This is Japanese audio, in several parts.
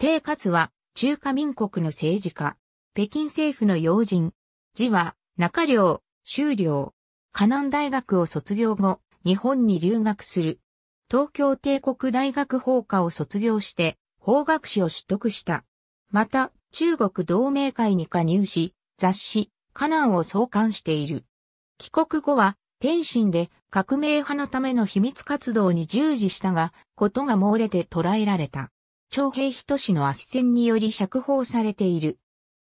定活は、中華民国の政治家、北京政府の要人、字は、中領、修領、河南大学を卒業後、日本に留学する。東京帝国大学法科を卒業して、法学士を取得した。また、中国同盟会に加入し、雑誌、河南を創刊している。帰国後は、天津で革命派のための秘密活動に従事したが、ことが漏れて捕らえられた。徴兵人氏の圧戦により釈放されている。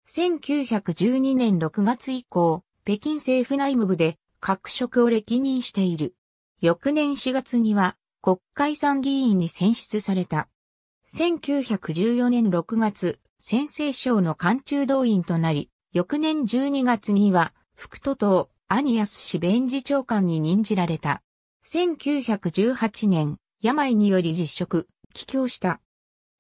1912年6月以降、北京政府内務部で各職を歴任している。翌年4月には国会参議院に選出された。1914年6月、先生省の官中動員となり、翌年12月には副都ニアス氏弁事長官に任じられた。1918年、病により実職、帰郷した。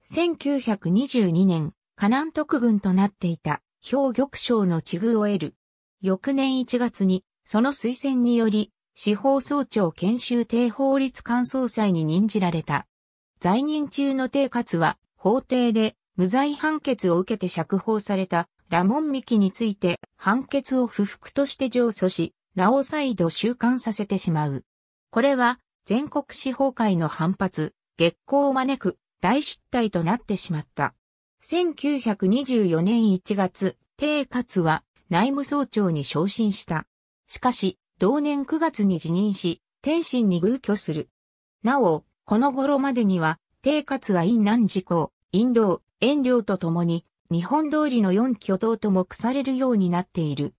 1922年、河南特軍となっていた、兵玉将の地遇を得る。翌年1月に、その推薦により、司法総長研修帝法律官総裁に任じられた。在任中の帝活は、法廷で無罪判決を受けて釈放されたラモン・ミキについて判決を不服として上訴し、ラオサイド収監させてしまう。これは全国司法会の反発、月光を招く大失態となってしまった。1924年1月、定勝は内務総長に昇進した。しかし、同年9月に辞任し、天津に偶居する。なお、この頃までには、定勝は陰南事項、陰道、遠慮とともに、日本通りの四巨頭ともされるようになっている。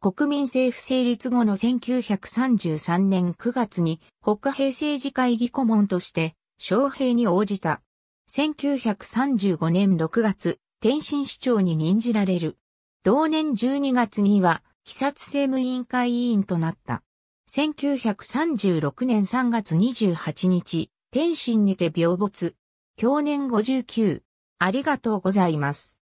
国民政府成立後の1933年9月に、北平政治会議顧問として、招平に応じた。1935年6月、天津市長に任じられる。同年12月には、被殺政務委員会委員となった。1936年3月28日、天津にて病没。去年59。ありがとうございます。